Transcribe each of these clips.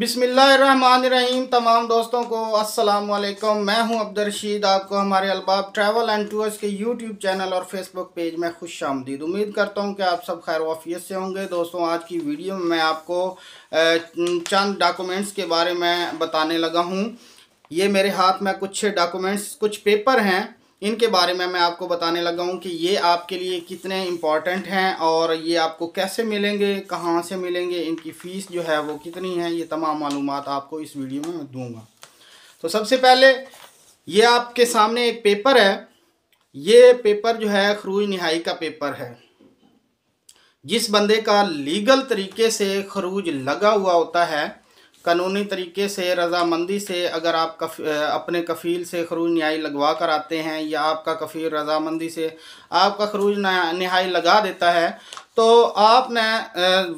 बिसमीम तमाम दोस्तों को अस्सलाम वालेकुम मैं हूं रशीद आपको हमारे अलबाब ट्रैवल एंड टूर्स के यूट्यूब चैनल और फेसबुक पेज में खुश आमदीद उम्मीद करता हूं कि आप सब खैर वाफियत से होंगे दोस्तों आज की वीडियो में मैं आपको चंद डॉक्यूमेंट्स के बारे में बताने लगा हूं ये मेरे हाथ में कुछ डॉक्यूमेंट्स कुछ पेपर हैं इनके बारे में मैं आपको बताने लगा हूँ कि ये आपके लिए कितने इम्पॉर्टेंट हैं और ये आपको कैसे मिलेंगे कहाँ से मिलेंगे इनकी फ़ीस जो है वो कितनी है ये तमाम मालूम आपको इस वीडियो में दूँगा तो सबसे पहले ये आपके सामने एक पेपर है ये पेपर जो है खरूज नहाई का पेपर है जिस बंदे का लीगल तरीके से खरूज लगा हुआ होता है कानूनी तरीके से रजामंदी से अगर आप कफ अपने कफ़ील से खरूज नहाई लगवा कर आते हैं या आपका कफ़ील रजामंदी से आपका खरूज नहाई लगा देता है तो आपने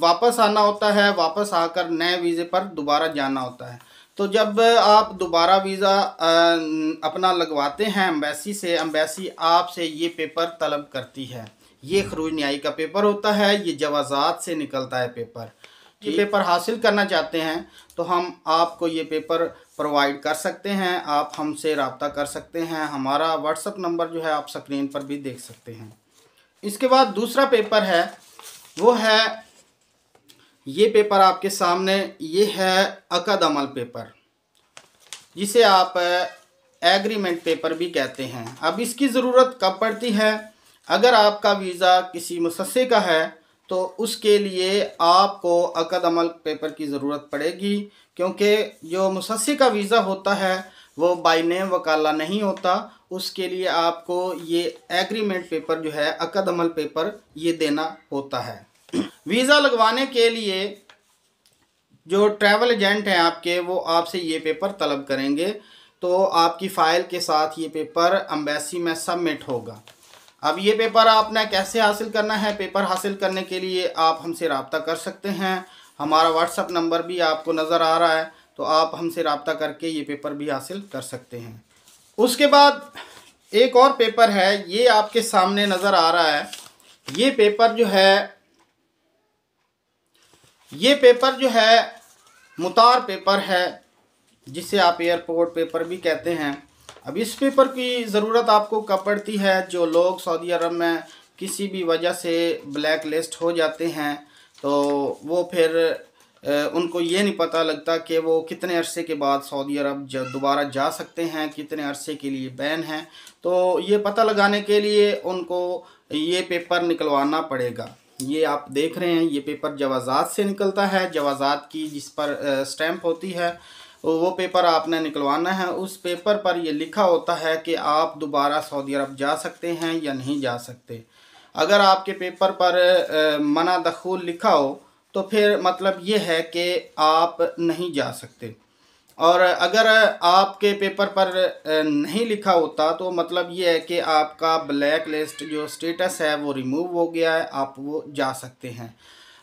वापस आना होता है वापस आकर नए वीज़े पर दोबारा जाना होता है तो जब आप दोबारा वीज़ा अपना लगवाते हैं अम्बेसी से अम्बेसी आपसे ये पेपर तलब करती है ये खरूज न्यायी का पेपर होता है ये जवाजात से निकलता है पेपर ये पेपर हासिल करना चाहते हैं तो हम आपको ये पेपर प्रोवाइड कर सकते हैं आप हमसे रबता कर सकते हैं हमारा व्हाट्सअप नंबर जो है आप स्क्रीन पर भी देख सकते हैं इसके बाद दूसरा पेपर है वो है ये पेपर आपके सामने ये है अकद अमल पेपर जिसे आप एग्रीमेंट पेपर भी कहते हैं अब इसकी ज़रूरत कब पड़ती है अगर आपका वीज़ा किसी मुसस्से का है तो उसके लिए आपको अकद अमल पेपर की ज़रूरत पड़ेगी क्योंकि जो मुसस्सी का वीज़ा होता है वो बाई नेम वकाला नहीं होता उसके लिए आपको ये एग्रीमेंट पेपर जो है अकद अमल पेपर ये देना होता है वीज़ा लगवाने के लिए जो ट्रैवल एजेंट हैं आपके वो आपसे ये पेपर तलब करेंगे तो आपकी फ़ाइल के साथ ये पेपर अम्बेसी में सबमिट होगा अब ये पेपर आपने कैसे हासिल करना है पेपर हासिल करने के लिए आप हमसे रबता कर सकते हैं हमारा व्हाट्सअप नंबर भी आपको नज़र आ रहा है तो आप हमसे रबता करके ये पेपर भी हासिल कर सकते हैं उसके बाद एक और पेपर है ये आपके सामने नज़र आ रहा है ये पेपर जो है ये पेपर जो है मुतार पेपर है जिसे आप एयरपोर्ट पेपर भी कहते हैं अब इस पेपर की ज़रूरत आपको कब पड़ती है जो लोग सऊदी अरब में किसी भी वजह से ब्लैक लिस्ट हो जाते हैं तो वो फिर उनको ये नहीं पता लगता कि वो कितने अरसे के बाद सऊदी अरब दोबारा जा सकते हैं कितने अरसे के लिए बैन है तो ये पता लगाने के लिए उनको ये पेपर निकलवाना पड़ेगा ये आप देख रहे हैं ये पेपर जवाजात से निकलता है जवाजात की जिस पर स्टैम्प होती है वो पेपर आपने निकलवाना है उस पेपर पर ये लिखा होता है कि आप दोबारा सऊदी अरब जा सकते हैं या नहीं जा सकते अगर आपके पेपर पर मना दखूल लिखा हो तो फिर मतलब ये है कि आप नहीं जा सकते और अगर आपके पेपर पर नहीं लिखा होता तो मतलब ये है कि आपका ब्लैक लिस्ट जो स्टेटस है वो रिमूव हो गया है आप वो जा सकते हैं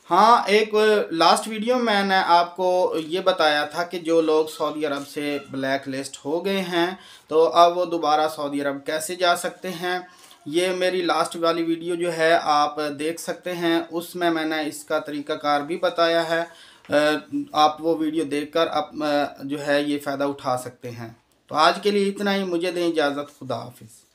हाँ एक लास्ट वीडियो मैंने आपको ये बताया था कि जो लोग सऊदी अरब से ब्लैक लिस्ट हो गए हैं तो अब वो दोबारा सऊदी अरब कैसे जा सकते हैं ये मेरी लास्ट वाली वीडियो जो है आप देख सकते हैं उसमें मैंने इसका तरीकाकार भी बताया है आप वो वीडियो देखकर अब जो है ये फ़ायदा उठा सकते हैं तो आज के लिए इतना ही मुझे दें इजाज़त खुदा हाफिज़